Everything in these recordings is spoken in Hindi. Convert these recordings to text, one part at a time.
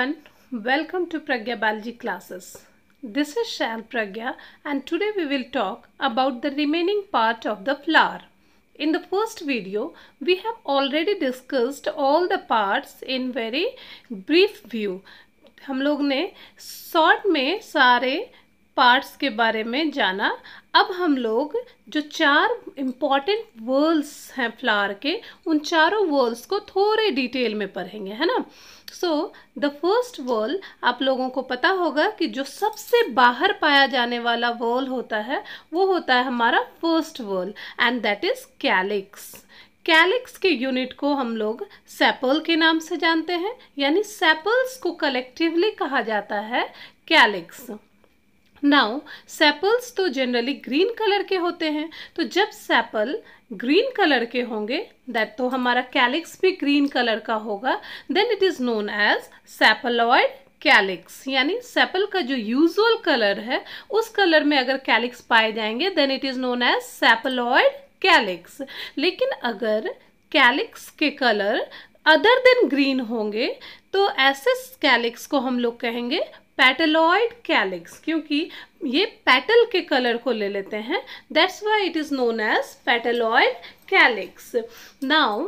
everyone welcome to pragya biology classes this is shal pragya and today we will talk about the remaining part of the flower in the first video we have already discussed all the parts in very brief view hum log ne short mein sare parts के बारे में जाना अब हम लोग जो चार इम्पॉर्टेंट वर्ल्स हैं फ्लावर के उन चारों वर्ल्स को थोड़े डिटेल में पढ़ेंगे है ना सो द फर्स्ट वॉल आप लोगों को पता होगा कि जो सबसे बाहर पाया जाने वाला वॉल होता है वो होता है हमारा first whorl and that is calyx calyx के यूनिट को हम लोग सेपल के नाम से जानते हैं यानी सेपल्स को कलेक्टिवली कहा जाता है कैलिक्स नाउ सेपल्स तो जनरली ग्रीन कलर के होते हैं तो जब सेपल ग्रीन कलर के होंगे दैट तो हमारा कैलिक्स भी ग्रीन कलर का होगा then it is known as sepaloid calyx यानी सेपल का जो यूजुअल कलर है उस कलर में अगर कैलिक्स पाए जाएंगे then it is known as sepaloid calyx लेकिन अगर कैलिक्स के कलर अदर देन ग्रीन होंगे तो ऐसे कैलिक्स को हम लोग कहेंगे पैटलॉयड कैलिक्स क्योंकि ये पैटल के कलर को ले लेते हैं that's why it is known as petaloid calyx now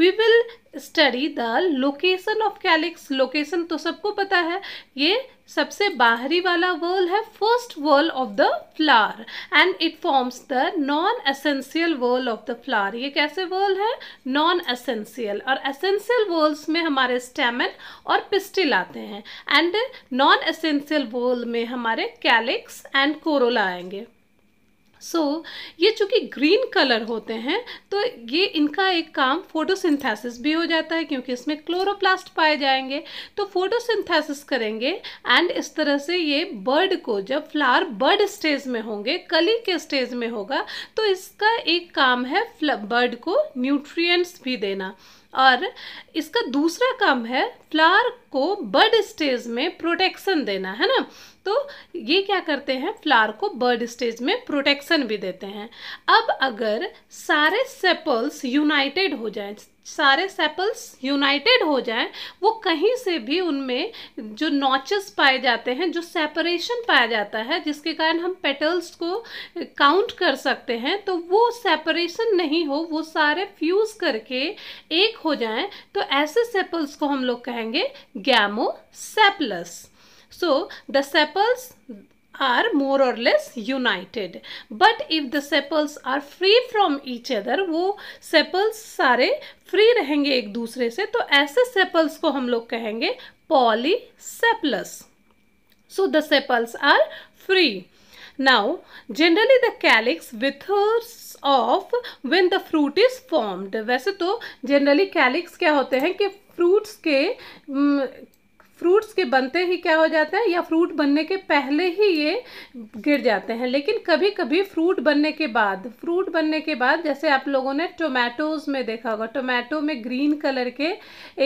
we will study the location of calyx location तो सबको पता है ये सबसे बाहरी वाला वर्ल है first whorl of the flower and it forms the non essential whorl of the flower ये कैसे वर्ल है नॉन एसेंशियल और एसेंशियल वर्ल्स में हमारे स्टेमन और पिस्टिल आते हैं एंड नॉन एसेंशियल वर्ल में हमारे कैलिक्स एंड कोरोला आएंगे सो so, ये चूँकि ग्रीन कलर होते हैं तो ये इनका एक काम फोटोसिंथेसिस भी हो जाता है क्योंकि इसमें क्लोरोप्लास्ट पाए जाएंगे तो फोटोसिंथेसिस करेंगे एंड इस तरह से ये बर्ड को जब फ्लावर बर्ड स्टेज में होंगे कली के स्टेज में होगा तो इसका एक काम है बर्ड को न्यूट्रिएंट्स भी देना और इसका दूसरा काम है फ्लावर को बर्ड स्टेज में प्रोटेक्शन देना है ना तो ये क्या करते हैं फ्लावर को बर्ड स्टेज में प्रोटेक्शन भी देते हैं अब अगर सारे सेपल्स यूनाइटेड हो जाएं सारे सेपल्स यूनाइटेड हो जाएं वो कहीं से भी उनमें जो नॉचेस पाए जाते हैं जो सेपरेशन पाया जाता है जिसके कारण हम पेटल्स को काउंट कर सकते हैं तो वो सेपरेशन नहीं हो वो सारे फ्यूज करके एक हो जाएं तो ऐसे सेपल्स को हम लोग कहेंगे gamosepalous so the sepals are more or less united but if the sepals are free from each other wo sepals sare free rahenge ek dusre se to aise sepals ko hum log kahenge polysepals so the sepals are free now generally the calyx withers off when the fruit is formed वैसे तो generally calyx क्या होते हैं कि फ्रूट्स के फ्रूट्स के बनते ही क्या हो जाते हैं या फ्रूट बनने के पहले ही ये गिर जाते हैं लेकिन कभी कभी फ्रूट बनने के बाद फ्रूट बनने के बाद जैसे आप लोगों ने टोमेटोज़ में देखा होगा टोमेटो में ग्रीन कलर के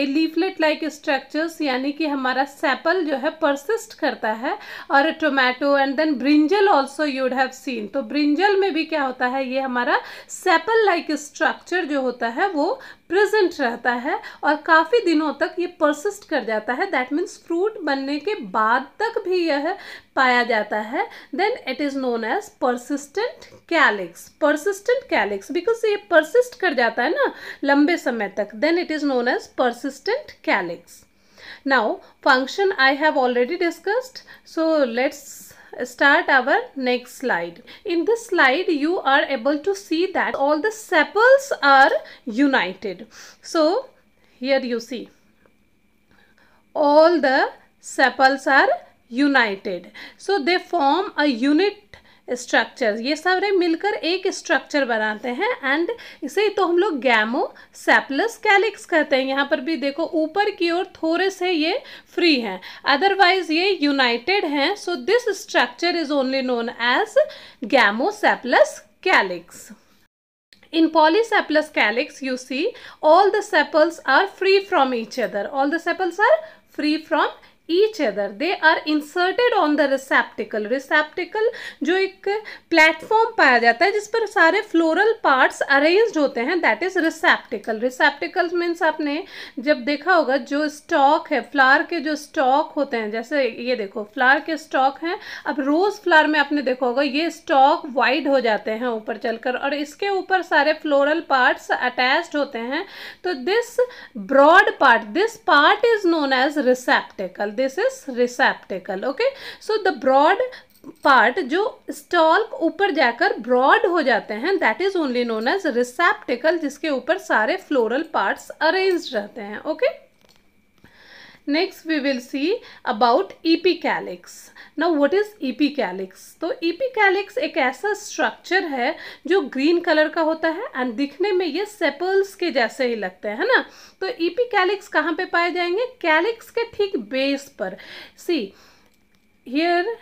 ए लीफलेट लाइक स्ट्रक्चर्स यानी कि हमारा सेपल जो है परसिस्ट करता है और tomato and then brinjal also you'd have seen तो ब्रिंजल में भी क्या होता है ये हमारा सेपल लाइक स्ट्रक्चर जो होता है वो प्रेजेंट रहता है और काफ़ी दिनों तक ये परसिस्ट कर जाता है दैट मीन्स फ्रूट बनने के बाद तक भी यह पाया जाता है then it is known as persistent calyx persistent calyx because ये परसिस्ट कर जाता है ना लंबे समय तक then it is known as persistent calyx now function I have already discussed so let's start our next slide in this slide you are able to see that all the sepals are united so here you see all the sepals are united so they form a unit structure ये सारे मिलकर एक स्ट्रक्चर बनाते हैं एंड इसे तो हम लोग गैमो सेपलस कैलिक्स कहते हैं यहाँ पर भी देखो ऊपर की ओर थोड़े से ये फ्री हैं अदरवाइज ये यूनाइटेड हैं so this structure is only known as gamosepalous calyx In polycephalous calyx, you see all the sepals are free from each other. All the sepals are free from each other they are inserted on the receptacle receptacle जो एक platform पाया जाता है जिस पर सारे floral parts arranged होते हैं that is receptacle receptacle means आपने जब देखा होगा जो stock है flower के जो stock होते हैं जैसे ये देखो flower के stock हैं अब rose flower में आपने देखा होगा ये stock wide हो जाते हैं ऊपर चलकर और इसके ऊपर सारे floral parts attached होते हैं तो this broad part this part is known as receptacle this is receptacle okay so the broad part जो स्टॉल्क ऊपर जाकर ब्रॉड हो जाते हैं that is only known as receptacle जिसके ऊपर सारे फ्लोरल पार्ट्स अरेंज रहते हैं okay okay? Next we will see about epicalyx ना वट इज ईपी कैलिक्स तो कैलिक्स e एक ऐसा स्ट्रक्चर है जो ग्रीन कलर का होता है एंड दिखने में ये सेपल्स के जैसे ही लगते हैं ना तो कैलिक्स e कहाँ पे पाए जाएंगे कैलिक्स के ठीक बेस पर see here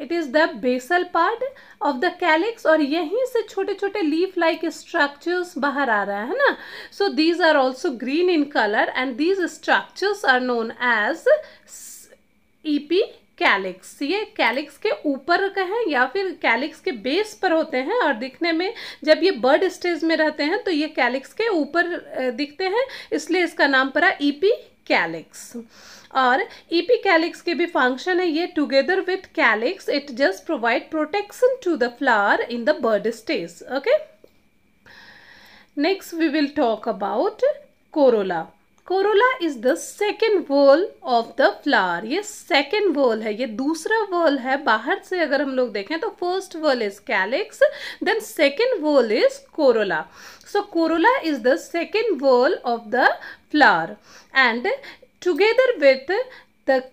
it is the basal part of the calyx और यहीं से छोटे छोटे लीफ लाइक स्ट्रक्चर्स बाहर आ रहा है ना so these are also green in colour and these structures are known as epicalyx ये कैलिक्स के ऊपर कहें या फिर कैलिक्स के बेस पर होते हैं और दिखने में जब ये बर्ड स्टेज में रहते हैं तो ये कैलिक्स के ऊपर दिखते हैं इसलिए इसका नाम पड़ा ईपी e कैलिक्स और ईपी e कैलिक्स के भी फंक्शन है ये together with calyx it just provide protection to the flower in the bud stage okay next we will talk about corolla corolla is the second whorl of the flower ये सेकेंड वर्ल है ये दूसरा वर्ल है बाहर से अगर हम लोग देखें तो first whorl is calyx then second whorl is corolla so corolla is the second whorl of the flower and Together with the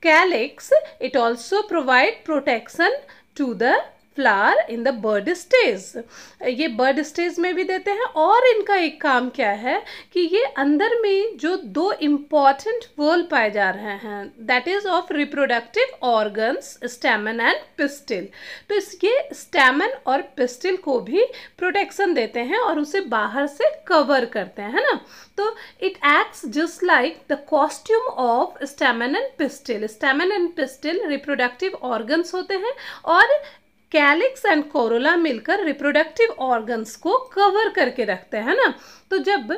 calyx, it also provide protection to the flower in the bud stage ये बर्ड स्टेज में भी देते हैं और इनका एक काम क्या है कि ये अंदर में जो दो इम्पॉर्टेंट वर्ल पाए जा रहे हैं that is of reproductive organs stamen and pistil तो इस ये स्टेमन और पिस्टिल को भी प्रोटेक्शन देते हैं और उसे बाहर से कवर करते हैं है ना तो it acts just like the costume of stamen and pistil stamen and pistil reproductive organs होते हैं और कैलिक्स एंड कोरोला मिलकर रिप्रोडक्टिव ऑर्गन्स को कवर करके रखते हैं ना तो जब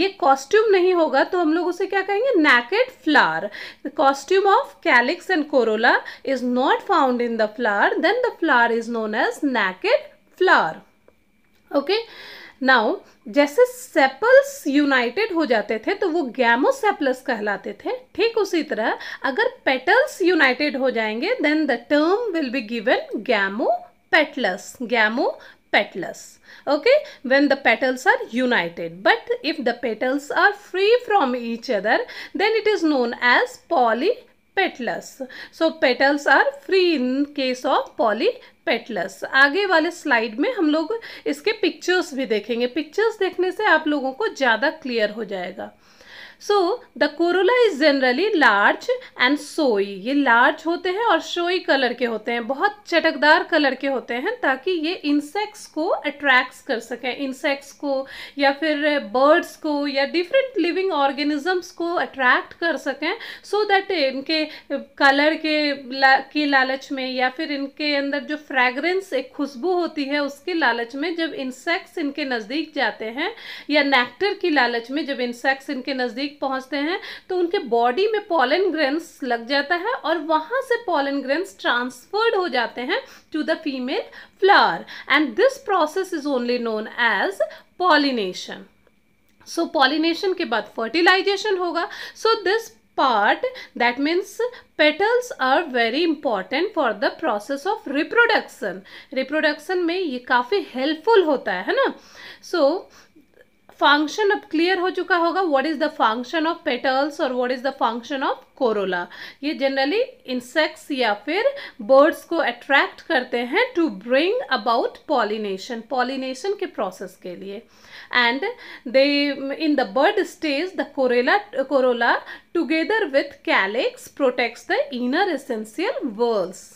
ये कॉस्ट्यूम नहीं होगा तो हम लोग उसे क्या कहेंगे naked flower costume of calyx and corolla is not found in the flower then the flower is known as naked flower okay okay? Now जैसे सेपल्स यूनाइटेड हो जाते थे तो वो गैमोसेपल्स कहलाते थे ठीक उसी तरह अगर पेटल्स यूनाइटेड हो जाएंगे then the term will be given gamopetalous gamopetalous okay when the petals are united but if the petals are free from each other then it is known as polypetalous so petals are free in case of polypetalous आगे वाले स्लाइड में हम लोग इसके पिक्चर्स भी देखेंगे पिक्चर्स देखने से आप लोगों को ज़्यादा क्लियर हो जाएगा so the corolla is generally large and सोई ये लार्ज होते हैं और शोई कलर के होते हैं बहुत चटकदार कलर के होते हैं ताकि ये इंसेक्ट्स को अट्रैक्ट कर सकें इंसेक्ट्स को या फिर बर्ड्स को या डिफरेंट लिविंग ऑर्गेनिजम्स को अट्रैक्ट कर सकें सो so दैट इनके कलर के ला, के लालच में या फिर इनके अंदर जो फ्रेगरेंस एक खुशबू होती है उसके लालच में जब इंसेक्ट्स इनके नज़दीक जाते हैं या नेक्टर की लालच में जब इंसेक्ट्स इनके नज़दीक नज़दीक पहुंचते हैं तो उनके बॉडी में पॉलन ग्रेन्स लग जाता है और वहां से पॉलन ग्रेन्स ट्रांसफर्ड हो जाते हैं to the female flower and this process is only known as pollination so pollination के बाद फर्टिलाइजेशन होगा so this part that means petals are very important for the process of reproduction reproduction में ये काफ़ी हेल्पफुल होता है है ना so फंक्शन अब क्लियर हो चुका होगा what is the function of petals और what is the function of corolla ये जनरली इंसेक्ट्स या फिर बर्ड्स को अट्रैक्ट करते हैं to bring about pollination pollination के प्रोसेस के लिए and they in the bud stage the corolla corolla together with calyx protects the inner essential whorls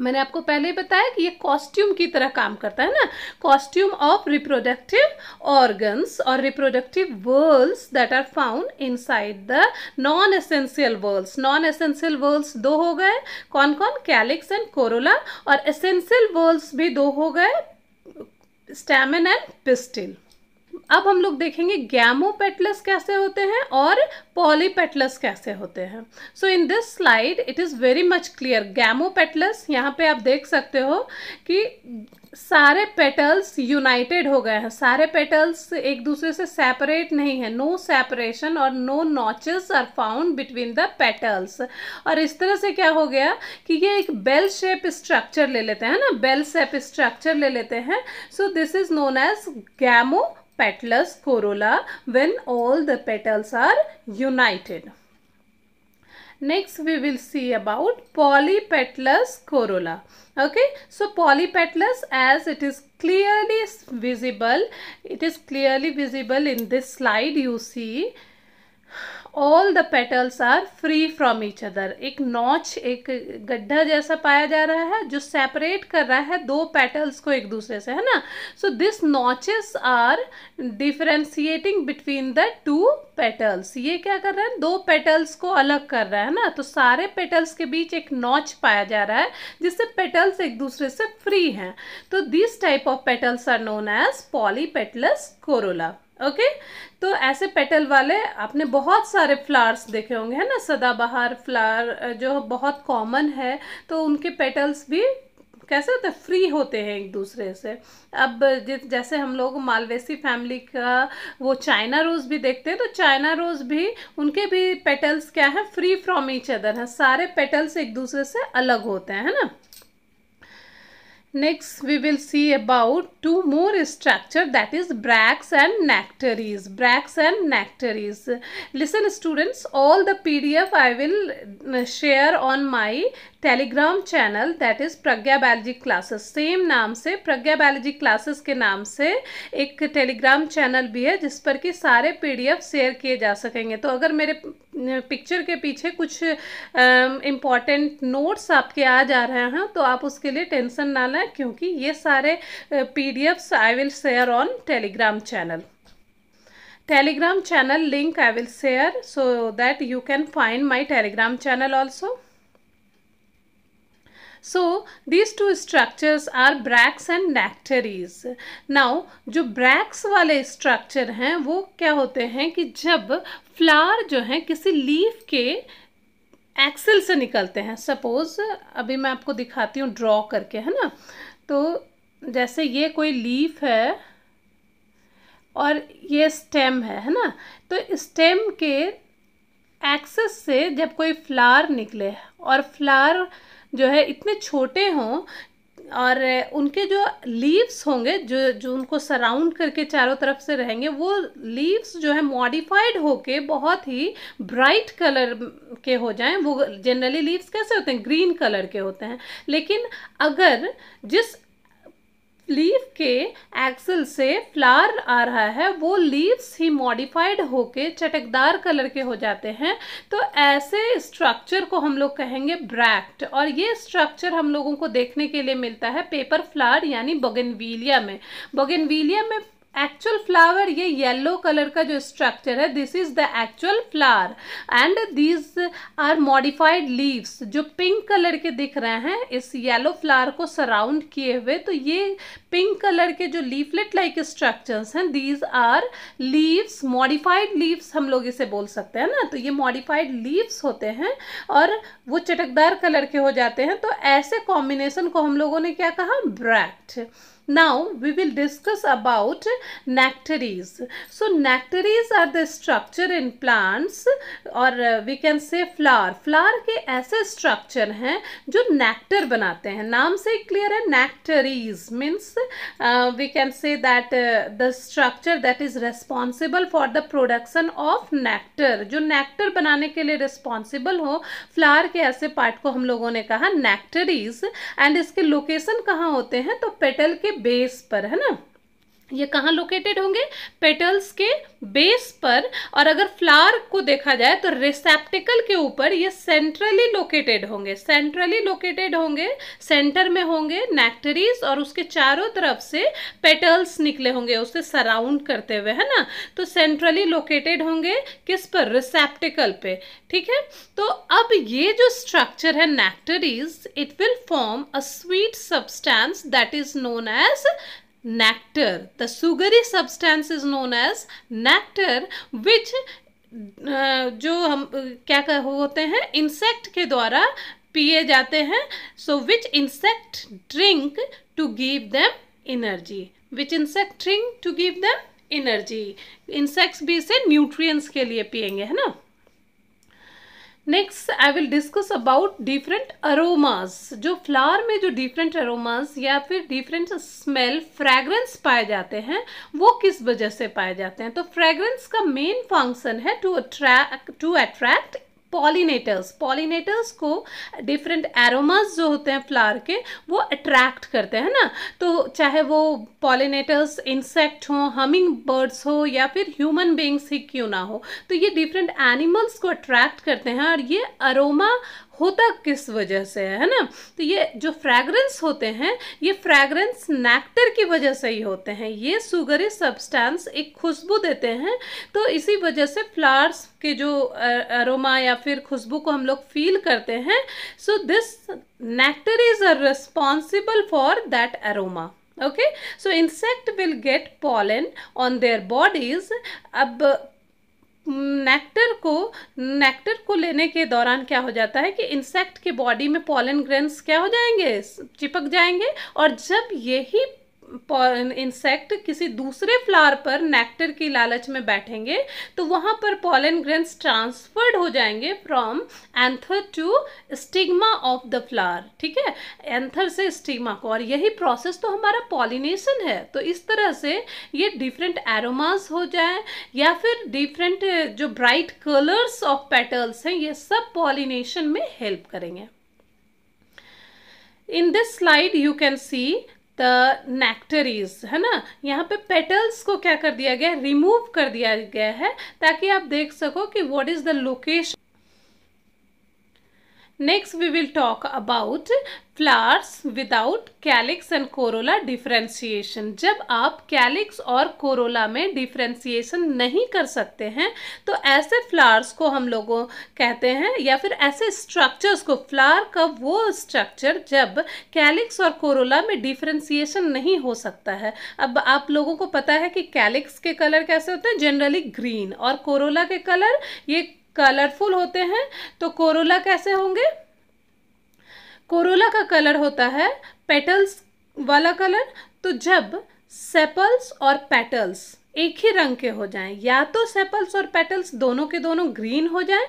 मैंने आपको पहले बताया कि ये कॉस्ट्यूम की तरह काम करता है ना कॉस्ट्यूम ऑफ रिप्रोडक्टिव ऑर्गन्स और reproductive whorls that are found inside the non essential whorls non essential whorls दो हो गए कौन कौन कैलिक्स एंड कोरोला और एसेंशियल वर्ल्स भी दो हो गए स्टैमिन एंड पिस्टिल अब हम लोग देखेंगे गैमोपेटलस कैसे होते हैं और पॉलीपेटलस कैसे होते हैं so in this slide it is very much clear gamopetalous यहाँ पे आप देख सकते हो कि सारे पेटल्स यूनाइटेड हो गए हैं सारे पेटल्स एक दूसरे से सेपरेट नहीं है नो सेपरेशन और no notches are found between the petals और इस तरह से क्या हो गया कि ये एक बेल शेप स्ट्रक्चर ले लेते हैं ना बेल शेप स्ट्रक्चर ले लेते हैं so this is known as gamo Petalous corolla when all the petals are united. Next we will see about polypetalous corolla. Okay, so polypetalous as it is clearly visible, it is clearly visible in this slide you see all the petals are free from each other एक नॉच एक गड्ढा जैसा पाया जा रहा है जो सेपरेट कर रहा है दो पेटल्स को एक दूसरे से है ना so this notches are differentiating between the two petals ये क्या कर रहा है दो पेटल्स को अलग कर रहा है ना तो सारे पेटल्स के बीच एक नॉच पाया जा रहा है जिससे पेटल्स एक दूसरे से फ्री हैं तो this type of petals are known as poly petals corolla okay तो ऐसे पेटल वाले आपने बहुत सारे फ्लावर्स देखे होंगे है ना सदाबहार फ्लावर जो बहुत कॉमन है तो उनके पेटल्स भी कैसे होते हैं फ्री होते हैं एक दूसरे से अब जैसे हम लोग मालवेसी फैमिली का वो चाइना रोज़ भी देखते हैं तो चाइना रोज़ भी उनके भी पेटल्स क्या है फ्री फ्रॉम ईच अदर हैं सारे पेटल्स एक दूसरे से अलग होते हैं है ना Next, we will see about two more structure that is bracts and nectaries. Bracts and nectaries. Listen students, all the PDF I will uh, share on my Telegram channel that is Pragya biology classes same नाम से प्रज्ञा बायोलॉजी क्लासेस के नाम से एक टेलीग्राम चैनल भी है जिस पर कि सारे पीडीएफ शेयर किए जा सकेंगे तो अगर मेरे पिक्चर के पीछे कुछ इम्पॉर्टेंट नोट्स आपके आ जा रहे हैं तो आप उसके लिए टेंशन ना लें क्योंकि ये सारे एफ़्स I will share on Telegram channel Telegram channel link I will share so that you can find my Telegram channel also so these two structures are bracts and nectaries now जो ब्रैक्स वाले स्ट्रक्चर हैं वो क्या होते हैं कि जब फ्लावर जो है किसी लीफ के एक्सेल से निकलते हैं सपोज अभी मैं आपको दिखाती हूँ ड्रॉ करके है ना तो जैसे ये कोई लीफ है और ये स्टेम है है ना तो स्टेम के एक्सेस से जब कोई फ्लावर निकले और फ्लावर जो है इतने छोटे हों और उनके जो लीव्स होंगे जो जो उनको सराउंड करके चारों तरफ से रहेंगे वो लीव्स जो है मॉडिफाइड होके बहुत ही ब्राइट कलर के हो जाएं वो जनरली लीव्स कैसे होते हैं ग्रीन कलर के होते हैं लेकिन अगर जिस लीफ के एक्सल से फ्लावर आ रहा है वो लीव्स ही मॉडिफाइड होके चटकदार कलर के हो जाते हैं तो ऐसे स्ट्रक्चर को हम लोग कहेंगे ब्रैक्ट और ये स्ट्रक्चर हम लोगों को देखने के लिए मिलता है पेपर फ्लावर यानी बगनविलिया में बगनविलिया में एक्चुअल फ्लावर ये येलो कलर का जो स्ट्रक्चर है this is the actual flower and these are modified leaves जो पिंक कलर के दिख रहे हैं इस येलो फ्लावर को सराउंड किए हुए तो ये पिंक कलर के जो लीफलेट लाइक स्ट्रक्चर्स हैं these are leaves modified leaves हम लोग इसे बोल सकते हैं ना तो ये मॉडिफाइड लीव्स होते हैं और वो चटकदार कलर के हो जाते हैं तो ऐसे कॉम्बिनेशन को हम लोगों ने क्या कहा bract now we will discuss about nectaries so nectaries are the structure in plants or we can say flower flower ke aise structure hain jo nectar बनाते हैं नाम से clear hai nectaries means uh, we can say that uh, the structure that is responsible for the production of nectar jo nectar banane ke liye responsible ho flower ke aise part ko hum लोगों ne kaha nectaries and iske location kahan hote hain to petal ke base par hai na ये कहाँ लोकेटेड होंगे पेटल्स के बेस पर और अगर फ्लावर को देखा जाए तो रिसेप्टिकल के ऊपर ये सेंट्रली लोकेटेड होंगे सेंट्रली लोकेटेड होंगे सेंटर में होंगे नेक्टरीज और उसके चारों तरफ से पेटल्स निकले होंगे उसे सराउंड करते हुए है ना तो सेंट्रली लोकेटेड होंगे किस पर रिसेप्टिकल पे ठीक है तो अब ये जो स्ट्रक्चर है nectaries it will form a sweet substance that is known as nectar. The sugary substance is known as nectar which uh, जो हम uh, क्या कर होते हैं इंसेक्ट के द्वारा पिए जाते हैं so which insect drink to give them energy which insect drink to give them energy insects भी इसे न्यूट्रिय के लिए पिएंगे है ना next I will discuss about different aromas जो फ्लावर में जो डिफरेंट अरोमास या फिर डिफरेंट स्मेल फ्रेगरेंस पाए जाते हैं वो किस वजह से पाए जाते हैं तो फ्रेगरेंस का मेन फंक्शन है to attract to attract pollinators pollinators को डिफरेंट एरोमास जो होते हैं फ्लावर के वो अट्रैक्ट करते हैं ना तो चाहे वो पॉलीनेटर्स इंसेक्ट हो हमिंग बर्ड्स हो या फिर ह्यूमन बींग्स ही क्यों ना हो तो ये डिफरेंट एनिमल्स को अट्रैक्ट करते हैं और ये अरोमा होता किस वजह से है ना तो ये जो फ्रैग्रेंस होते हैं ये फ्रैग्रेंस नेक्टर की वजह से ही होते हैं ये सुगरी सब्सटेंस एक खुशबू देते हैं तो इसी वजह से फ्लावर्स के जो अरोमा या फिर खुशबू को हम लोग फील करते हैं so this nectar is a responsible for that aroma okay so insect will get pollen on their bodies अब नेक्टर को नेक्टर को लेने के दौरान क्या हो जाता है कि इंसेक्ट के बॉडी में पॉलन ग्रेन्स क्या हो जाएंगे चिपक जाएंगे और जब यही इंसेक्ट किसी दूसरे फ्लावर पर नेक्टर की लालच में बैठेंगे तो वहाँ पर पॉलन ग्रेन्स ट्रांसफर्ड हो जाएंगे from anther to stigma of the flower ठीक है एंथर से स्टिग्मा को और यही प्रोसेस तो हमारा पॉलिनेशन है तो इस तरह से ये डिफरेंट एरोमास हो जाए या फिर डिफरेंट जो ब्राइट कलर्स ऑफ पेटल्स हैं ये सब पॉलिनेशन में हेल्प करेंगे in this slide you can see the nectaries है ना यहाँ पे पेटल्स को क्या कर दिया गया रिमूव कर दिया गया है ताकि आप देख सको कि what is the location Next we will talk about flowers without calyx and corolla differentiation. जब आप calyx और corolla में differentiation नहीं कर सकते हैं तो ऐसे flowers को हम लोगों कहते हैं या फिर ऐसे structures को flower का वो structure जब calyx और corolla में differentiation नहीं हो सकता है अब आप लोगों को पता है कि calyx के color कैसे होते हैं generally green और corolla के color ये कलरफुल होते हैं तो कोरोला कैसे होंगे कोरोला का कलर होता है पेटल्स वाला कलर तो जब सेपल्स और पेटल्स एक ही रंग के हो जाएं या तो सेपल्स और पेटल्स दोनों के दोनों ग्रीन हो जाएं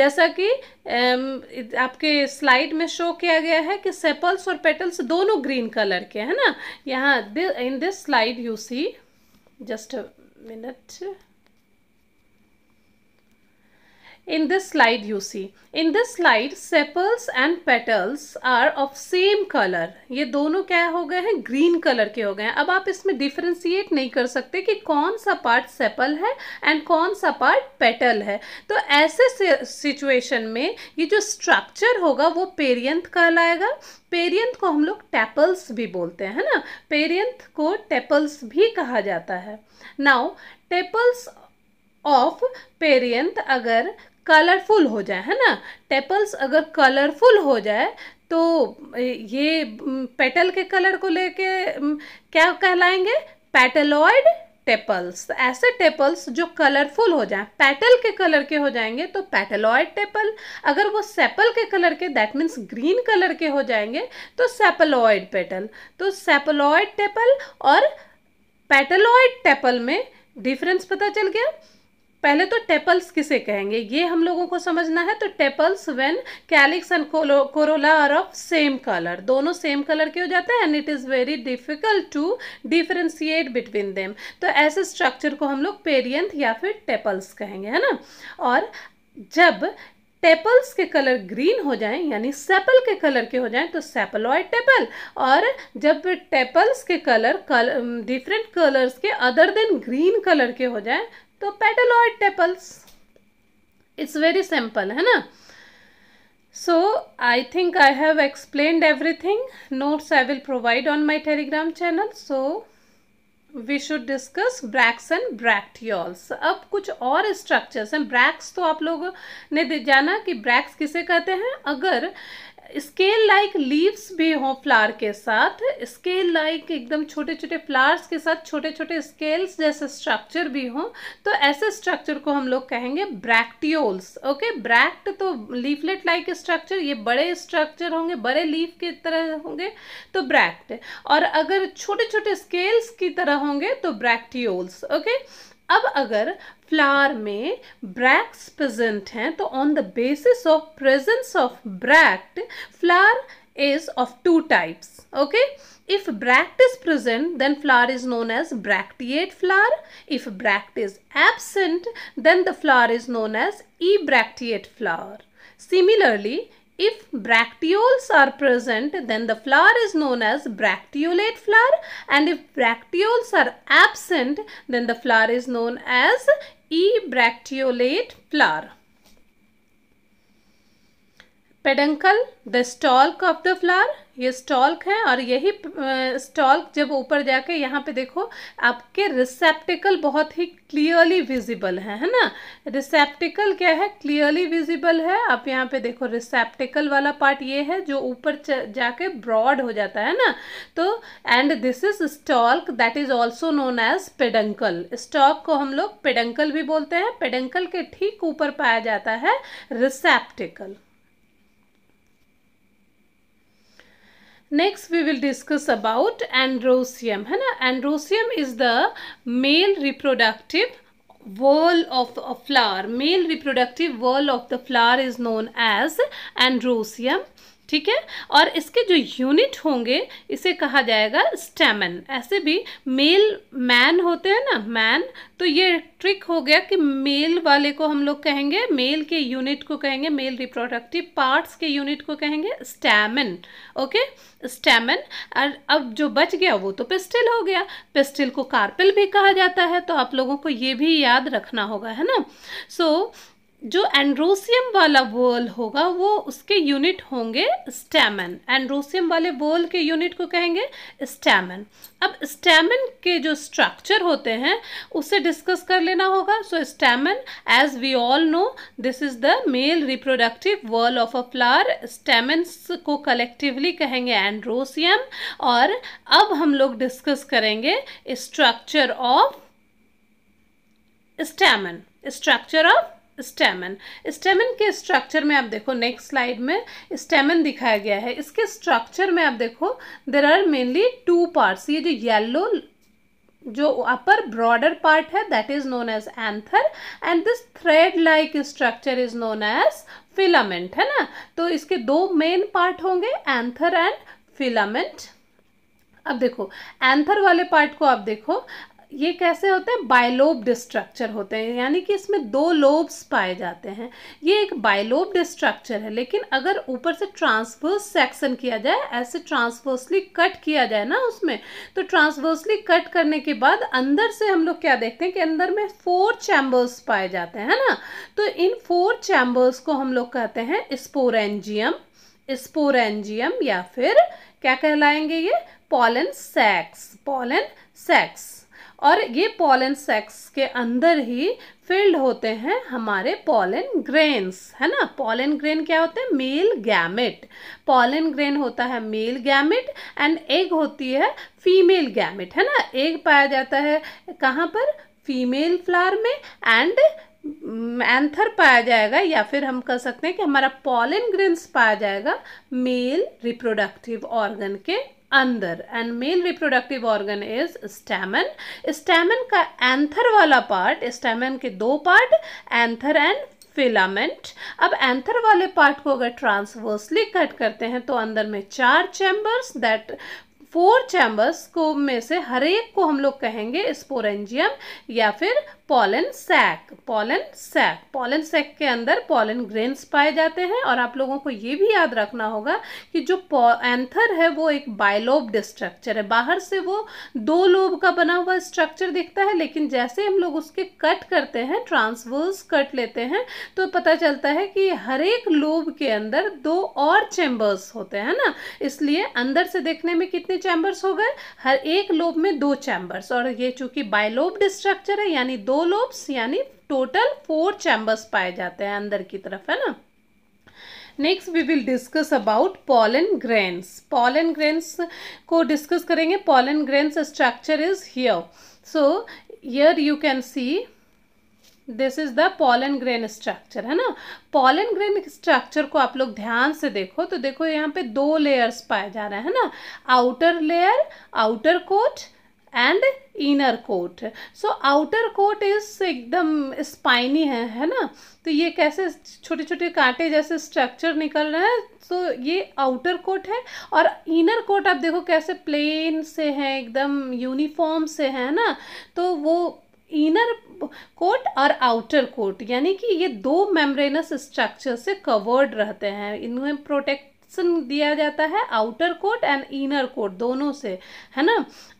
जैसा कि आपके स्लाइड में शो किया गया है कि सेपल्स और पेटल्स दोनों ग्रीन कलर के है ना यहाँ in this slide you see just minute in this slide you see in this slide sepals and petals are of same color ये दोनों क्या हो गए हैं ग्रीन कलर के हो गए हैं अब आप इसमें डिफ्रेंशिएट नहीं कर सकते कि कौन सा पार्ट सेपल है एंड कौन सा पार्ट पेटल है तो ऐसे सिचुएशन में ये जो स्ट्रक्चर होगा वो पेरियंथ कहलाएगा पेरियंथ को हम लोग टेपल्स भी बोलते हैं ना पेरियंथ को टेपल्स भी कहा जाता है नाउ टेपल्स ऑफ पेरियंथ अगर कलरफुल हो जाए है ना टेपल्स अगर कलरफुल हो जाए तो ये पेटल के कलर को लेके क्या कहलाएंगे पैटलॉयड टेपल्स ऐसे टेपल्स जो कलरफुल हो जाएं पेटल के कलर के हो जाएंगे तो पेटलॉयड टेपल अगर वो सेपल के कलर के दैट मीन्स ग्रीन कलर के हो जाएंगे तो सेपलॉयड पेटल तो सेपलॉयड टेपल और पेटलॉयड टेपल में डिफरेंस पता चल गया पहले तो टेपल्स किसे कहेंगे ये हम लोगों को समझना है तो tepals when calyx and corolla are of same colour दोनों सेम कलर के हो जाते हैं and it is very difficult to differentiate between them तो ऐसे स्ट्रक्चर को हम लोग पेरियंथ या फिर टेपल्स कहेंगे है ना और जब टेपल्स के कलर ग्रीन हो जाएं यानी सेपल के कलर के हो जाएं तो सेपलॉयड टेपल और जब टेपल्स के कलर कल डिफरेंट कलर्स के अदर देन ग्रीन कलर के हो जाएं तो petaloid tepals it's very simple है ना so I think I have explained everything notes I will provide on my Telegram channel so we should discuss bracts and bracteoles अब कुछ और स्ट्रक्चर्स हैं ब्रैक्स तो आप लोगों ने जाना कि ब्रैक्स किसे कहते हैं अगर स्केल लाइक लीव्स भी हों फ्लावर के साथ स्केल लाइक एकदम छोटे छोटे फ्लावर्स के साथ छोटे छोटे स्केल्स जैसे स्ट्रक्चर भी हों तो ऐसे स्ट्रक्चर को हम लोग कहेंगे ब्रैक्टियोल्स ओके ब्रैक्ट तो लीफलेट लाइक स्ट्रक्चर ये बड़े स्ट्रक्चर होंगे बड़े लीफ की तरह होंगे तो ब्रैक्ट और अगर छोटे छोटे स्केल्स की तरह होंगे तो ब्रैक्टियोल्स ओके अब अगर फ्लावर में ब्रैक्स प्रेजेंट हैं तो on the basis of presence of bract flower is of two types okay if bract is present then flower is known as bracteate flower if bract is absent then the flower is known as ebracteate flower similarly If bracteoles are present, then the flower is known as bracteolate flower and if bracteoles are absent, then the flower is known as ebracteolate flower. Peduncle, the stalk of the flower ये स्टॉल्क है और यही स्टॉल्क जब ऊपर जाके यहाँ पे देखो आपके रिसेप्टिकल बहुत ही क्लियरली विजिबल है है ना रिसेप्टिकल क्या है क्लियरली विजिबल है आप यहाँ पे देखो रिसेप्टिकल वाला पार्ट ये है जो ऊपर जाके ब्रॉड हो जाता है ना तो and this is stalk that is also known as peduncle stalk को हम लोग पेडंकल भी बोलते हैं पेडंकल के ठीक ऊपर पाया जाता है रिसेप्टिकल Next we will discuss about androsium. Hai na? is the male reproductive whorl of a flower. Male reproductive whorl of the flower is known as androsium. ठीक है और इसके जो यूनिट होंगे इसे कहा जाएगा स्टेमन ऐसे भी मेल मैन होते हैं ना मैन तो ये ट्रिक हो गया कि मेल वाले को हम लोग कहेंगे मेल के यूनिट को कहेंगे मेल रिप्रोडक्टिव पार्ट्स के यूनिट को कहेंगे स्टेमन ओके स्टेमन और अब जो बच गया वो तो पिस्टिल हो गया पिस्टिल को कार्पिल भी कहा जाता है तो आप लोगों को ये भी याद रखना होगा है ना सो so, जो एंड्रोसियम वाला बोल होगा वो उसके यूनिट होंगे स्टैमन एंड्रोसियम वाले बोल के यूनिट को कहेंगे स्टैमन अब स्टैमन के जो स्ट्रक्चर होते हैं उसे डिस्कस कर लेना होगा so stamen as we all know this is the male reproductive whorl of a flower stamens को कलेक्टिवली कहेंगे एंड्रोसियम और अब हम लोग डिस्कस करेंगे structure of stamen structure of stamen stamen के स्ट्रक्चर में आप देखो नेक्स्ट स्लाइड में स्टेमन दिखाया गया है इसके स्ट्रक्चर में आप देखो there are mainly two parts ये जो येलो जो अपर ब्रॉडर पार्ट है that is known as anther and this thread like structure is known as filament है ना तो इसके दो मेन पार्ट होंगे एंथर एंड फिलामेंट अब देखो एंथर वाले पार्ट को आप देखो ये कैसे होते हैं बायलोब डिस्ट्रक्चर होते हैं यानी कि इसमें दो लोब्स पाए जाते हैं ये एक बायलोब डिस्ट्रक्चर है लेकिन अगर ऊपर से ट्रांसवर्स सेक्शन किया जाए ऐसे ट्रांसवर्सली कट किया जाए ना उसमें तो ट्रांसवर्सली कट करने के बाद अंदर से हम लोग क्या देखते हैं कि अंदर में फोर चैम्बर्स पाए जाते हैं ना तो इन फोर चैम्बर्स को हम लोग कहते हैं स्पोरेंजियम स्पोरेंजियम या फिर क्या कहलाएंगे ये पॉलन सेक्स पॉलन सेक्स और ये पॉलन सेक्स के अंदर ही फिल्ड होते हैं हमारे पॉलन ग्रेन्स है ना पॉलन ग्रेन क्या होते हैं मेल गैमेट पॉलन ग्रेन होता है मेल गैमेट एंड एग होती है फीमेल गैमेट है ना एग पाया जाता है कहाँ पर फीमेल फ्लावर में एंड एंथर mm, पाया जाएगा या फिर हम कह सकते हैं कि हमारा पॉलन ग्रेन्स पाया जाएगा मेल रिप्रोडक्टिव ऑर्गन के अंदर and main reproductive organ is stamen stamen का एंथर वाला पार्ट स्टैमन के दो पार्ट एंथर एंड फिलामेंट अब एंथर वाले पार्ट को अगर ट्रांसवर्सली कट करते हैं तो अंदर में चार चैम्बर्स दैट फोर चैम्बर्स को में से हर एक को हम लोग कहेंगे स्पोरेंजियम या फिर pollen sac pollen sac pollen sac के अंदर पॉलन ग्रेन्स पाए जाते हैं और आप लोगों को ये भी याद रखना होगा कि जो एंथर है वो एक बायलोब्ड स्ट्रक्चर है बाहर से वो दो लोब का बना हुआ स्ट्रक्चर दिखता है लेकिन जैसे हम लोग उसके कट करते हैं ट्रांसवर्स कट लेते हैं तो पता चलता है कि हर एक लोब के अंदर दो और चैम्बर्स होते हैं ना इसलिए अंदर से देखने में कितने चैम्बर्स हो गए हर एक लोब में दो चैम्बर्स और ये चूंकि बायलोब्ड स्ट्रक्चर है यानी दो दो लोब्स यानी टोटल फोर चैम्बर्स पाए जाते हैं अंदर की तरफ है ना next we will discuss about pollen grains pollen grains को डिस्कस करेंगे pollen grains structure is here so here you can see this is the pollen grain structure है ना पॉलन ग्रेन स्ट्रक्चर को आप लोग ध्यान से देखो तो देखो यहाँ पे दो लेयर्स पाए जा रहे हैं ना outer layer outer coat and inner coat so outer coat is एकदम स्पाइनी है है ना तो ये कैसे छोटे छोटे कांटे जैसे स्ट्रक्चर निकल रहा है तो ये आउटर कोट है और इनर कोट आप देखो कैसे प्लेन से है एकदम यूनिफॉर्म से है ना तो वो इनर कोट और आउटर कोट यानी कि ये दो मेम्ब्रेनस स्ट्रक्चर से कवर्ड रहते हैं इनमें प्रोटेक्ट ऑप्शन दिया जाता है outer coat and inner coat दोनों से है ना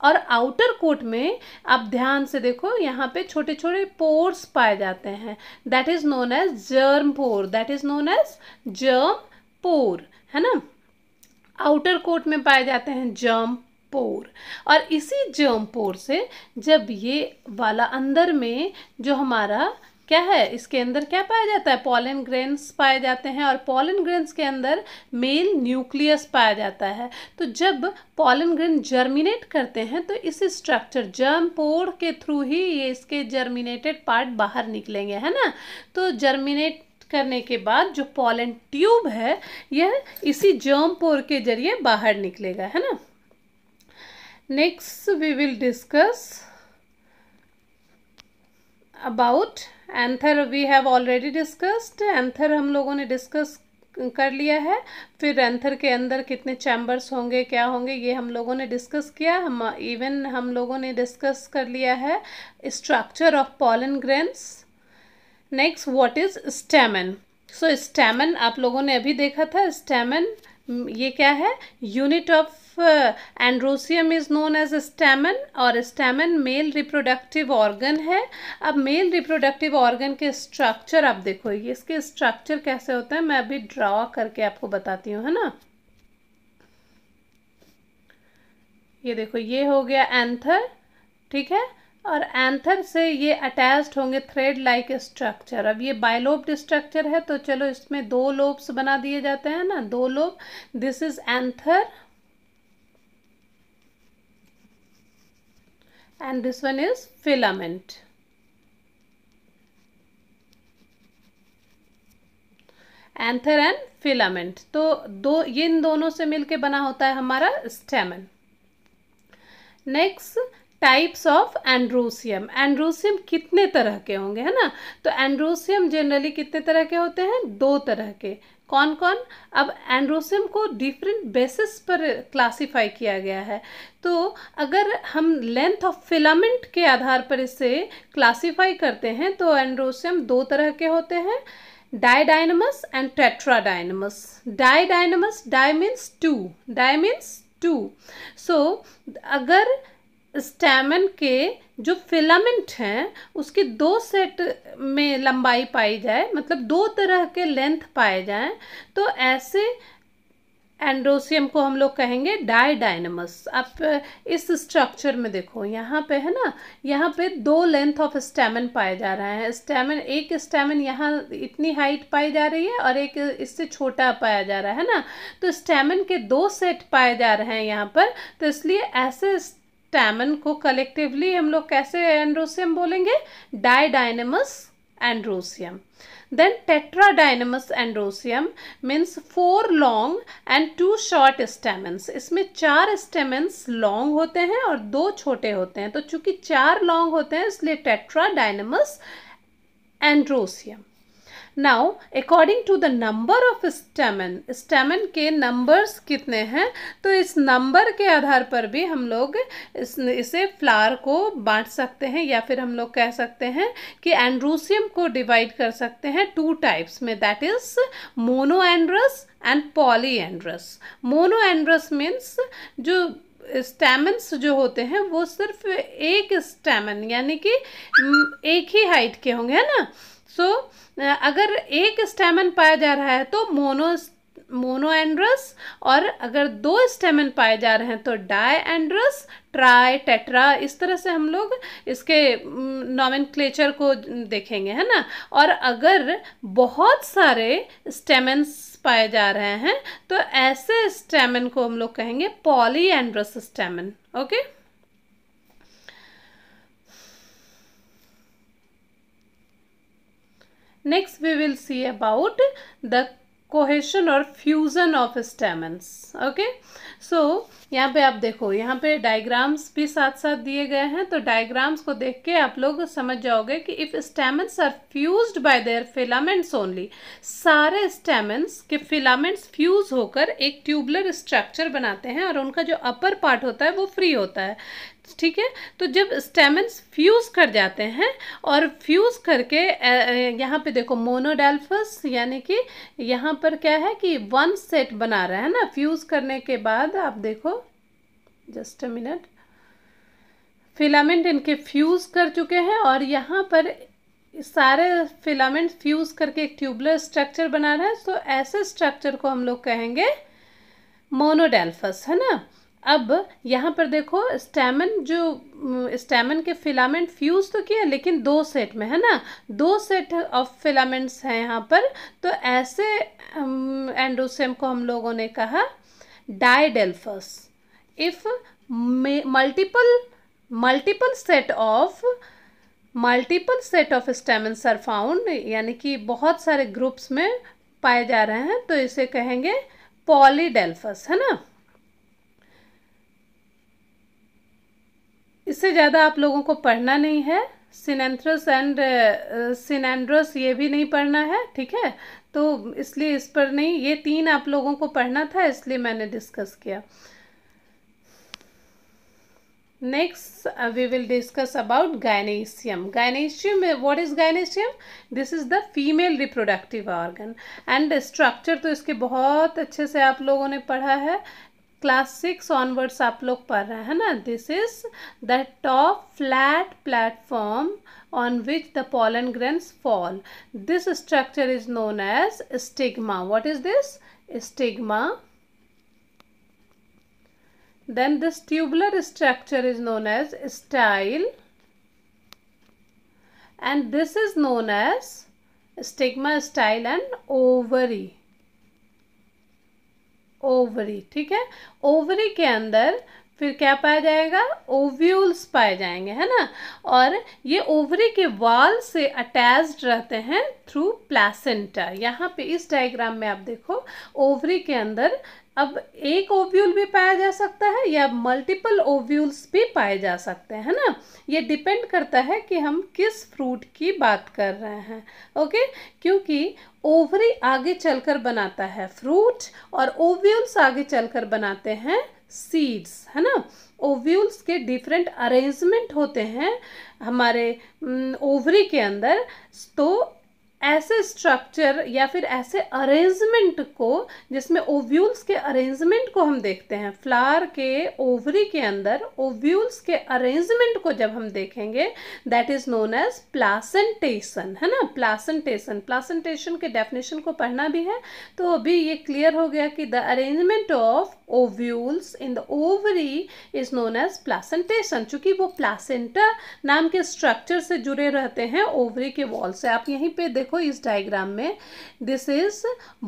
और आउटर कोट में आप ध्यान से देखो यहाँ पे छोटे छोटे पोर्स पाए जाते हैं that is known as germ pore that is known as germ pore है ना आउटर कोट में पाए जाते हैं जर्म पोर और इसी जर्म पोर से जब ये वाला अंदर में जो हमारा क्या है इसके अंदर क्या पाया जाता है पॉलन ग्रेन्स पाए जाते हैं और पॉलन ग्रेन्स के अंदर मेल न्यूक्लियस पाया जाता है तो जब पॉलन ग्रेन जर्मिनेट करते हैं तो इस स्ट्रक्चर जर्म पोर के थ्रू ही ये इसके जर्मिनेटेड पार्ट बाहर निकलेंगे है ना तो जर्मिनेट करने के बाद जो पॉलन ट्यूब है यह इसी जर्म पोर के जरिए बाहर निकलेगा है ना next we will discuss about anther we have already discussed anther हम लोगों ने डिस्कस कर लिया है फिर एंथर के अंदर कितने चैम्बर्स होंगे क्या होंगे ये हम लोगों ने डिस्कस किया हम इवन हम लोगों ने डिस्कस कर लिया है structure of pollen grains next what is stamen so stamen आप लोगों ने अभी देखा था स्टेमन ये क्या है unit of androecium is known as stamen और स्टेमन मेल रिप्रोडक्टिव ऑर्गन है अब मेल रिप्रोडक्टिव ऑर्गन के स्ट्रक्चर आप देखो ये इसके स्ट्रक्चर कैसे होता है मैं अभी ड्रॉ करके आपको बताती हूँ है ना ये देखो ये हो गया एंथर ठीक है और एंथर से ये अटैच्ड होंगे थ्रेड लाइक स्ट्रक्चर अब ये बायलोब्ड स्ट्रक्चर है तो चलो इसमें दो लोब्स बना दिए जाते हैं ना दो lobe this is anther and this one is filament. Anther and filament तो दो ये इन दोनों से मिलके बना होता है हमारा stamen next types of androecium androecium कितने तरह के होंगे है ना तो एंड्रोसियम जनरली कितने तरह के होते हैं दो तरह के कौन कौन अब एंड्रोसम को डिफरेंट बेसिस पर क्लासिफाई किया गया है तो अगर हम लेंथ ऑफ फिलामेंट के आधार पर इसे क्लासिफाई करते हैं तो एंड्रोसम दो तरह के होते हैं didynamous and tetradynamous didynamous di means two di means means two so अगर स्टैमन के जो फिलामेंट हैं उसके दो सेट में लंबाई पाई जाए मतलब दो तरह के लेंथ पाए जाएं तो ऐसे एंड्रोसियम को हम लोग कहेंगे डायडाइनमस आप इस स्ट्रक्चर में देखो यहाँ पे है ना यहाँ पे दो लेंथ ऑफ स्टैमन पाए जा रहे हैं स्टैमन एक स्टैमन यहाँ इतनी हाइट पाई जा रही है और एक इससे छोटा पाया जा रहा है ना तो स्टैमन के दो सेट पाए जा रहे हैं यहाँ पर तो इसलिए ऐसे स्टैमन को कलेक्टिवली हम लोग कैसे एंड्रोसियम बोलेंगे didynamous androecium then tetradynamous androecium means four long and two short stamens इसमें चार स्टेमेंस लॉन्ग होते हैं और दो छोटे होते हैं तो चूंकि चार लॉन्ग होते हैं इसलिए tetradynamous androecium now according to the number of stamen stamen के नंबर्स कितने हैं तो इस नंबर के आधार पर भी हम लोग इस, इसे फ्लावर को बांट सकते हैं या फिर हम लोग कह सकते हैं कि एंड्रूसियम को डिवाइड कर सकते हैं टू टाइप्स में that is monandrous and polyandrous monandrous means जो स्टेमन्स जो होते हैं वो सिर्फ एक स्टेमन यानी कि एक ही हाइट के होंगे है ना सो so, अगर एक स्टेमन पाया जा रहा है तो मोनो मोनोएंड्रस और अगर दो स्टेमन पाए जा रहे हैं तो एंड्रस ट्राई टेट्रा इस तरह से हम लोग इसके नॉमिन को देखेंगे है ना और अगर बहुत सारे स्टेमन्स पाए जा रहे हैं तो ऐसे स्टेमन को हम लोग कहेंगे polyandrous stamen okay next we will see about the cohesion और fusion of stamens okay so यहाँ पे आप देखो यहाँ पे डायग्राम्स भी साथ साथ दिए गए हैं तो डायग्राम्स को देख के आप लोग समझ जाओगे कि if stamens are fused by their filaments only सारे स्टेमन्स के फिलामेंट्स फ्यूज होकर एक ट्यूबलर स्ट्रक्चर बनाते हैं और उनका जो अपर पार्ट होता है वो फ्री होता है ठीक है तो जब स्टेमन फ्यूज़ कर जाते हैं और फ्यूज़ करके यहाँ पे देखो मोनोडेल्फस यानी कि यहाँ पर क्या है कि वन सेट बना रहा है ना फ्यूज़ करने के बाद आप देखो जस्ट अ मिनट फिलामेंट इनके फ्यूज़ कर चुके हैं और यहाँ पर सारे फिलामेंट फ्यूज़ करके एक ट्यूबुलर स्ट्रक्चर बना रहा है तो ऐसे स्ट्रक्चर को हम लोग कहेंगे मोनोडेल्फस है ना अब यहाँ पर देखो स्टेमन जो स्टेमन के फिलामेंट फ्यूज तो किए लेकिन दो सेट में है ना दो सेट ऑफ फिलामेंट्स हैं यहाँ पर तो ऐसे एंडोसेम को हम लोगों ने कहा diadelphous if multiple multiple set of multiple set of stamens are found यानी कि बहुत सारे ग्रुप्स में पाए जा रहे हैं तो इसे कहेंगे पॉलीडेल्फस है ना इससे ज़्यादा आप लोगों को पढ़ना नहीं है सिनेंथ्रोस एंड सिनेंड्रोस ये भी नहीं पढ़ना है ठीक है तो इसलिए इस पर नहीं ये तीन आप लोगों को पढ़ना था इसलिए मैंने डिस्कस किया next we will discuss about gynoecium gynoecium what is gynoecium this is the female reproductive organ and structure तो इसके बहुत अच्छे से आप लोगों ने पढ़ा है Class six onwards, आप लोग पढ़ This is the top flat platform on which the pollen grains fall. This structure is known as stigma. What is this? Stigma. Then this tubular structure is known as style. And this is known as stigma, style and ovary. Ovary ठीक है ओवरी के अंदर फिर क्या पाया जाएगा ओव्यूल्स पाए जाएंगे है ना और ये ओवरी के वाल से अटैच्ड रहते हैं थ्रू प्लेसेंटा यहाँ पे इस डायग्राम में आप देखो ओवरी के अंदर अब एक ओव्यूल भी पाया जा सकता है या मल्टीपल ओव्यूल्स भी पाए जा सकते हैं ना ये डिपेंड करता है कि हम किस फ्रूट की बात कर रहे हैं ओके क्योंकि ओवरी आगे चलकर बनाता है फ्रूट और ओव्यूल्स आगे चलकर बनाते हैं सीड्स है ना ओव्यूल्स के डिफरेंट अरेंजमेंट होते हैं हमारे ओवरी के अंदर तो ऐसे स्ट्रक्चर या फिर ऐसे अरेंजमेंट को जिसमें ओव्यूल्स के अरेंजमेंट को हम देखते हैं फ्लावर के ओवरी के अंदर ओव्यूल्स के अरेंजमेंट को जब हम देखेंगे that is known as placentation है ना प्लासेंटेशन प्लासेंटेशन के डेफिनेशन को पढ़ना भी है तो अभी ये क्लियर हो गया कि the arrangement of ovules in the ovary is known as placentation चूंकि वो प्लासेंटा नाम के स्ट्रक्चर से जुड़े रहते हैं ओवरी के वॉल से आप यहीं पे देखो इस डायग्राम में this is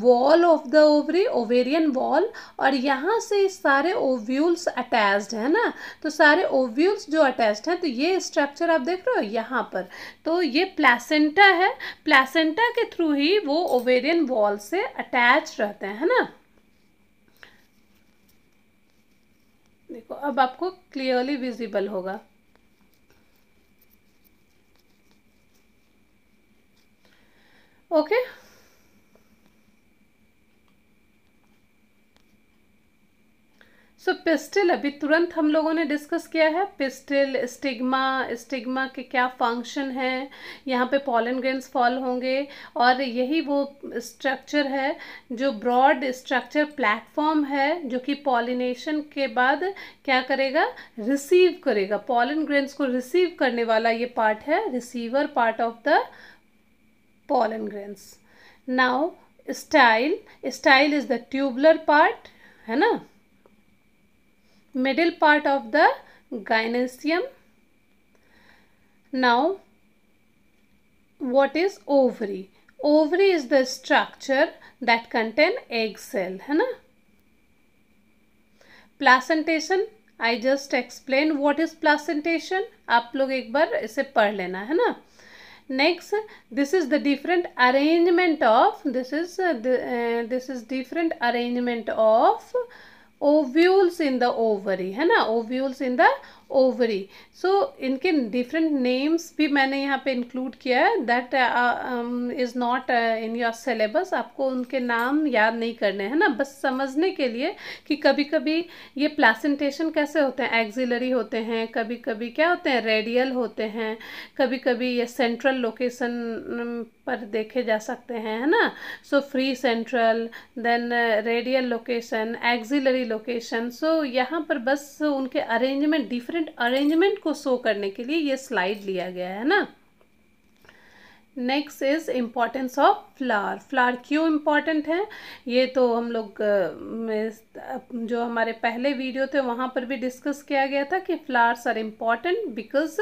wall of the ovary ovarian wall और यहाँ से सारे ओव्यूल्स अटैच्ड है ना तो सारे ओव्यूल्स जो अटैच्ड हैं तो ये स्ट्रक्चर आप देख रहे हो यहाँ पर तो ये प्लासेंटा है प्लासेंटा के थ्रू ही वो ओवेरियन वॉल से अटैच रहते हैं है ना देखो अब आपको क्लियरली विजिबल होगा okay okay? So so, pistil अभी तुरंत हम लोगों ने डिस्कस किया है पिस्टिल स्टिग्मा स्टिग्मा के क्या फंक्शन हैं यहाँ पे पॉलन ग्रेन्स फॉल होंगे और यही वो स्ट्रक्चर है जो ब्रॉड स्ट्रक्चर प्लेटफॉर्म है जो कि पॉलिनेशन के बाद क्या करेगा रिसीव करेगा पॉलन ग्रेन्स को रिसीव करने वाला ये पार्ट है receiver part of the pollen grains now style style is the tubular part है ना middle part of the gynecium. Now, what is ovary? Ovary is the structure that contain egg cell. Hai na? Placentation, I just explained what is placentation. आप लोग एक बार इसे पढ़ लेना है ना next this is the different arrangement of this is uh, the, uh, this is different arrangement of ovules in the ovary है ना ovules in the ovary so इनके डिफरेंट नेम्स भी मैंने यहाँ पे इंक्लूड किया है that is not in your syllabus आपको उनके नाम याद नहीं करने हैं ना बस समझने के लिए कि कभी कभी ये प्लासेंटेशन कैसे होते हैं एक्जिलरी होते हैं कभी कभी क्या होते हैं रेडियल होते हैं कभी कभी ये सेंट्रल लोकेशन um, पर देखे जा सकते हैं है ना so free central then radial location axillary location so यहाँ पर बस उनके अरेंजमेंट डिफरेंट डिफरेंट अरेंजमेंट को शो करने के लिए ये स्लाइड लिया गया है ना next is importance of flower flower क्यों इम्पॉर्टेंट है ये तो हम लोग जो हमारे पहले वीडियो थे वहाँ पर भी डिस्कस किया गया था कि फ्लावर्स आर इम्पॉर्टेंट बिकॉज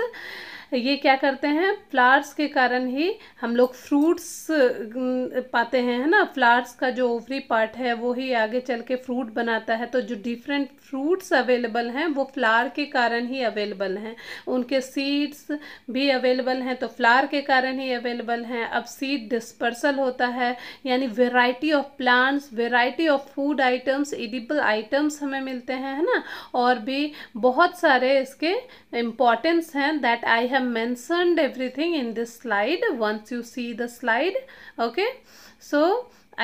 ये क्या करते हैं फ्लावर्स के कारण ही हम लोग फ्रूट्स पाते हैं है ना फ्लावर्स का जो ओवरी पार्ट है वो ही आगे चल के फ्रूट बनाता है तो जो डिफरेंट फ्रूट्स अवेलेबल हैं वो फ्लावर के कारण ही अवेलेबल हैं उनके सीड्स भी अवेलेबल हैं तो फ्लावर के कारण ही अवेलेबल हैं अब सीड डिस्पर्सल होता है यानी variety of plants variety of food items इडी डिस्पोजेबल आइटम्स हमें मिलते हैं है ना और भी बहुत सारे इसके इम्पॉर्टेंस हैं that I have mentioned everything in this slide once you see the slide okay so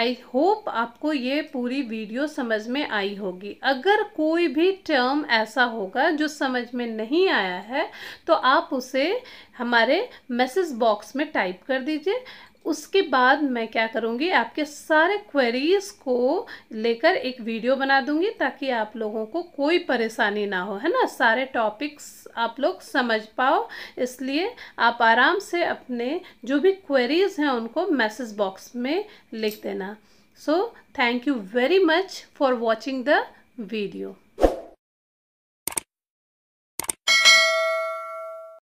I hope आपको ये पूरी वीडियो समझ में आई होगी अगर कोई भी टर्म ऐसा होगा जो समझ में नहीं आया है तो आप उसे हमारे मैसेज बॉक्स में टाइप कर दीजिए उसके बाद मैं क्या करूँगी आपके सारे क्वेरीज़ को लेकर एक वीडियो बना दूँगी ताकि आप लोगों को कोई परेशानी ना हो है ना सारे टॉपिक्स आप लोग समझ पाओ इसलिए आप आराम से अपने जो भी क्वेरीज़ हैं उनको मैसेज बॉक्स में लिख देना so thank you very much for watching the video